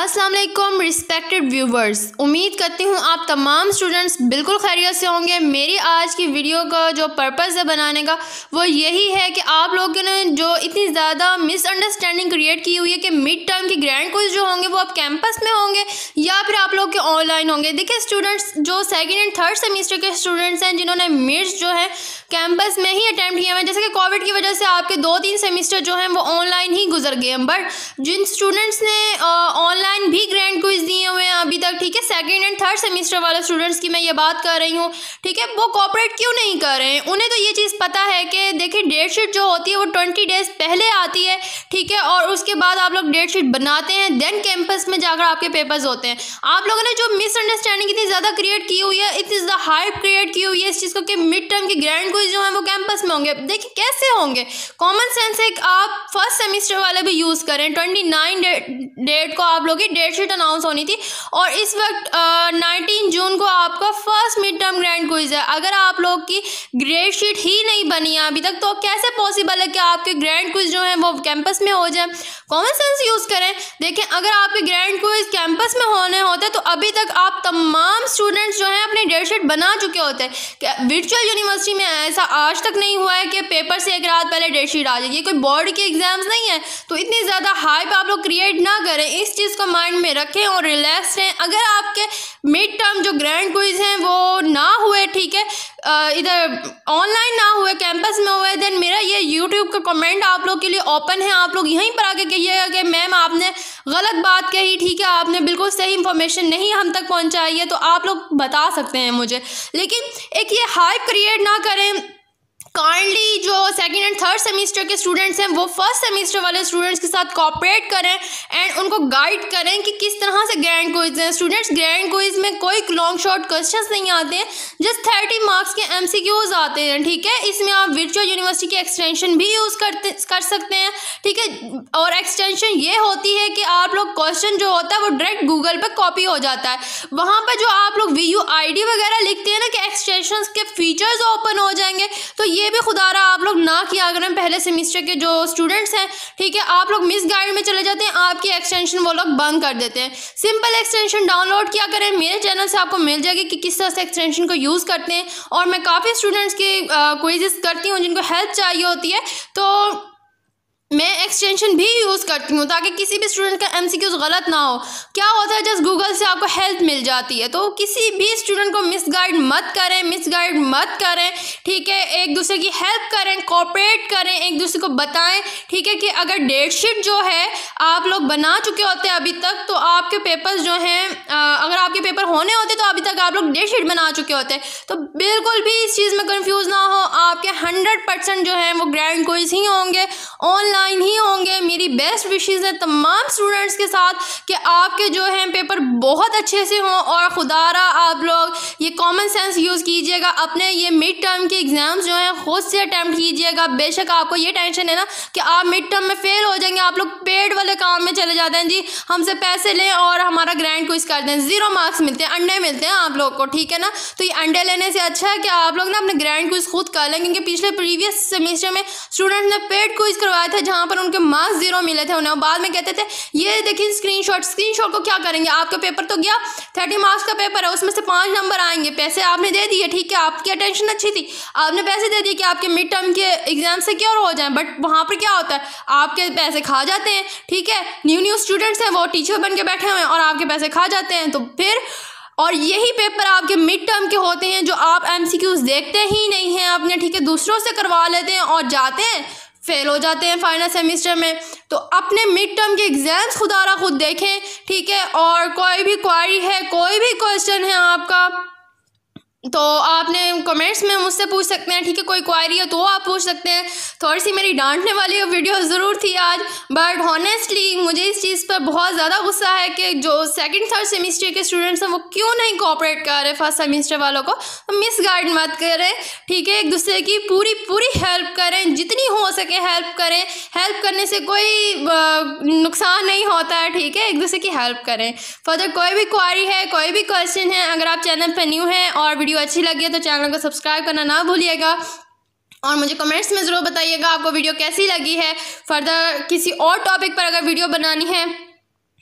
Aslam respected viewers उम्मीद करती हूँ आप तमाम स्टूडेंट्स बिल्कुल खैरियत से होंगे मेरी आज की वीडियो का जो पर्पज़ है बनाने का वो यही है कि आप लोगों ने जो इतनी ज़्यादा मिसअंडरस्टैंडिंग क्रिएट की हुई है कि मिड टर्म की ग्रैंड क्विज जो होंगे वो आप कैंपस में होंगे या फिर आप लोग के ऑनलाइन होंगे देखिए स्टूडेंट्स जो सेकेंड एंड थर्ड सेमिस्टर के स्टूडेंट्स हैं जिन्होंने मिड्स जो है कैंपस में ही अटैम्प्ट किए हैं जैसे कि कोविड की वजह से आपके दो तीन सेमेस्टर जो हैं वो ऑनलाइन ही गुजर गए हैं बट जिन स्टूडेंट्स ने ऑनलाइन ठीक है सेकेंड एंड थर्ड सेमिस्टर वाले स्टूडेंट्स की मैं ये बात कर रही हूँ ठीक है वो कॉपरेट क्यों नहीं कर रहे हैं उन्हें तो ये चीज़ पता है कि देखिए डेट शीट जो होती है वो ट्वेंटी डेज पहले आती है ठीक है और उसके बाद आप लोग डेट शीट बनाते हैं देन कैंपस में जाकर आपके पेपर्स होते हैं आप लोगों ने जो मिसअंडरस्टैंडिंग इतनी ज़्यादा क्रिएट की हुई है इतनी ज़्यादा हाइप क्रिएट की हुई है इस चीज़ को कि मिड टर्म की ग्रैंड क्विज जो है वो कैंपस में होंगे देखिए कैसे होंगे कॉमन सेंस एक आप फर्स्ट सेमिस्टर वाले भी यूज़ करें ट्वेंटी नाइन डेट को आप लोगों की डेट शीट अनाउंस होनी थी और इस इस वक्त नाइनटीन जून को आपका first mid term grand quiz है अगर आप लोग की ग्रेड शीट ही नहीं बनी है अभी तक तो कैसे पॉसिबल है कि आपके ग्रैंड क्विज जो है वो कैंपस में हो जाए कॉमन सेंस यूज़ करें देखें अगर आपके ग्रैंड क्विज कैंपस में होने होते तो अभी तक आप तमाम स्टूडेंट्स जो हैं अपनी ग्रेड शीट बना चुके होते हैं वर्चुअल यूनिवर्सिटी में ऐसा आज तक नहीं हुआ है कि पेपर से एक रात पहले डेट शीट आ जाए ये कोई बोर्ड के एग्जाम्स नहीं है तो इतनी ज़्यादा हाइप आप लोग क्रिएट ना करें इस चीज़ को माइंड में रखें और रिलैक्स रहें अगर अगर आपके मिड टर्म जो ग्रैंड क्विज हैं वो ना हुए ठीक है इधर ऑनलाइन ना हुए कैंपस में हुए देन मेरा ये यूट्यूब का कमेंट आप लोग के लिए ओपन है आप लोग यहीं पर आके कहिएगा कि मैम आपने गलत बात कही ठीक है आपने बिल्कुल सही इंफॉर्मेशन नहीं हम तक पहुँचाई है तो आप लोग बता सकते हैं मुझे लेकिन एक ये हाइप क्रिएट ना करें थर्ड के स्टूडेंट्स हैं वो फर्स्ट सेमिस्टर वाले स्टूडेंट्स के साथ कॉपरेट करें एंड उनको गाइड करें कि किस तरह से ग्रैंड क्विज हैं स्टूडेंट्स ग्रैंड क्विज में कोई लॉन्ग शॉर्ट क्वेश्चन नहीं आते हैं जस्ट थर्टी मार्क्स के एम आते हैं ठीक है इसमें आप वर्चुअल यूनिवर्सिटी की एक्सटेंशन भी यूज़ करते कर सकते हैं ठीक है और एक्सटेंशन ये होती है कि आप लोग क्वेश्चन जो होता है वो डायरेक्ट गूगल पर कॉपी हो जाता है वहाँ पर जो आप लोग वी यू आई डी वगैरह लिखते हैं ना कि एक्सटेंशन के फीचर्स ओपन हो जाएंगे तो ये भी खुदारा आप ना किया हम पहले सेमिस्टर के जो स्टूडेंट्स हैं ठीक है आप लोग मिस गाइड में चले जाते हैं आपकी एक्सटेंशन वो लोग बंद कर देते हैं सिंपल एक्सटेंशन डाउनलोड किया करें मेरे चैनल से आपको मिल जाएगी कि किस तरह से एक्सटेंशन को यूज़ करते हैं और मैं काफ़ी स्टूडेंट्स की क्विजेस करती हूँ जिनको हेल्प चाहिए होती है तो मैं एक्सटेंशन भी यूज़ करती हूँ ताकि किसी भी स्टूडेंट का एम गलत ना हो क्या होता है जस्ट गूगल से आपको हेल्प मिल जाती है तो किसी भी स्टूडेंट को मिस गाइड मत करें मिस गाइड मत करें ठीक है एक दूसरे की हेल्प करें कॉपरेट करें एक दूसरे को बताएं ठीक है कि अगर डेट शीट जो है आप लोग बना चुके होते हैं अभी तक तो आपके पेपर्स जो हैं अगर आपके पेपर होने होते तो अभी तक आप लोग डेट शीट बना चुके होते तो बिल्कुल भी इस चीज़ में कन्फ्यूज़ ना हो आपके हंड्रेड परसेंट जो है वो ग्रैंड कोइज ही होंगे ऑनलाइन नाइन ही होंगे मेरी बेस्ट विशेज़ है तमाम स्टूडेंट्स के साथ कि आपके जो हैं पेपर बहुत अच्छे से हों और खुदारा आप लोग ये कॉमन सेंस यूज़ कीजिएगा अपने ये मिड टर्म के एग्ज़ाम्स जो हैं खुद से अटैम्प्ट कीजिएगा बेशक आपको ये टेंशन है ना कि आप मिड टर्म में फ़ेल हो जाएंगे आप लोग पेड वाले काम में चले जाते हैं जी हमसे पैसे लें और हमारा ग्रैंड क्विज कर दें ज़ीरो मार्क्स मिलते हैं अंडे मिलते हैं आप लोग को ठीक है ना तो ये अंडे लेने से अच्छा है कि आप लोग ना अपने ग्रैंड क्विज खुद कर लें क्योंकि पिछले प्रीवियस सेमेस्टर में स्टूडेंट ने पेड क्विज करवाया था जहाँ पर उनके मार्क्स जीरो मिले थे उन्हें बाद में कहते थे ये देखिए स्क्रीन शॉट को क्या करेंगे आपका पेपर तो गया थर्टी मार्क्स का पेपर है उसमें से पाँच नंबर आएंगे पैसे आपने दे दिए ठीक है आपकी अटेंशन अच्छी थी आपने पैसे दे दिए कि आपके मिड टर्म के एग्जाम से सिक्योर हो जाए बट वहाँ पर क्या होता है आपके पैसे खा जाते हैं ठीक है न्यू न्यू स्टूडेंट्स हैं वो टीचर बन के बैठे हुए हैं और आपके पैसे खा जाते हैं तो फिर और यही पेपर आपके मिड टर्म के होते हैं जो आप एम देखते ही नहीं हैं अपने ठीक है दूसरों से करवा लेते हैं और जाते हैं फेल हो जाते हैं फाइनल सेमिस्टर में तो अपने मिड टर्म के एग्ज़ाम्स खुदा खुद देखें ठीक है और कोई भी क्वारी है कोई भी क्वेश्चन है आपका तो आपने कमेंट्स में मुझसे पूछ सकते हैं ठीक है कोई क्वारी हो तो आप पूछ सकते हैं थोड़ी सी मेरी डांटने वाली वीडियो ज़रूर थी आज बट हॉनेस्टली मुझे इस चीज़ पर बहुत ज़्यादा गुस्सा है कि जो सेकंड थर्ड सेमिस्टर के स्टूडेंट्स हैं वो क्यों नहीं कोऑपरेट कर रहे फर्स्ट सेमेस्टर वालों को तो मिस गाइड मत करें ठीक है एक दूसरे की पूरी पूरी हेल्प करें जितनी हो सके हेल्प करें हेल्प करने से कोई नुकसान नहीं होता है ठीक है एक दूसरे की हेल्प करें फर्दर कोई भी क्वारी है कोई भी क्वेश्चन है अगर आप चैनल पर न्यू हैं और वीडियो वीडियो अच्छी लगी है तो चैनल को सब्सक्राइब करना ना भूलिएगा और मुझे कमेंट्स में ज़रूर बताइएगा आपको वीडियो कैसी लगी है फर्दर किसी और टॉपिक पर अगर वीडियो बनानी है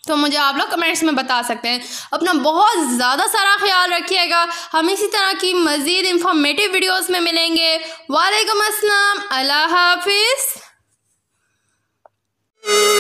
तो मुझे आप लोग कमेंट्स में बता सकते हैं अपना बहुत ज़्यादा सारा ख्याल रखिएगा हम इसी तरह की मज़ीद इंफॉर्मेटिव वीडियोस में मिलेंगे वालेकुम अस्सलाम अल्लाह हाफिज़